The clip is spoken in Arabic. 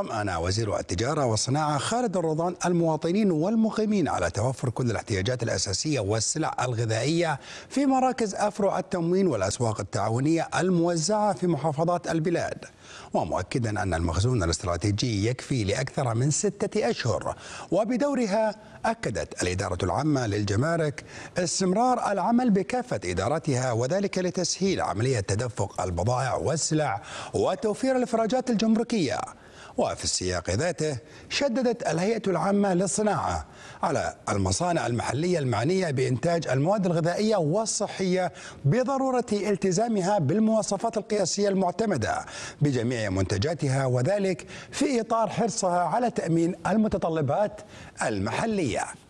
طمأن وزير التجارة والصناعة خالد الرضان المواطنين والمقيمين على توفر كل الاحتياجات الأساسية والسلع الغذائية في مراكز أفرع التموين والأسواق التعاونية الموزعة في محافظات البلاد ومؤكدا أن المخزون الاستراتيجي يكفي لأكثر من ستة أشهر وبدورها أكدت الإدارة العامة للجمارك استمرار العمل بكافة إدارتها وذلك لتسهيل عملية تدفق البضائع والسلع وتوفير الإفراجات الجمركية وفي السياق ذاته شددت الهيئة العامة للصناعة على المصانع المحلية المعنية بإنتاج المواد الغذائية والصحية بضرورة التزامها بالمواصفات القياسية المعتمدة بجميع منتجاتها وذلك في إطار حرصها على تأمين المتطلبات المحلية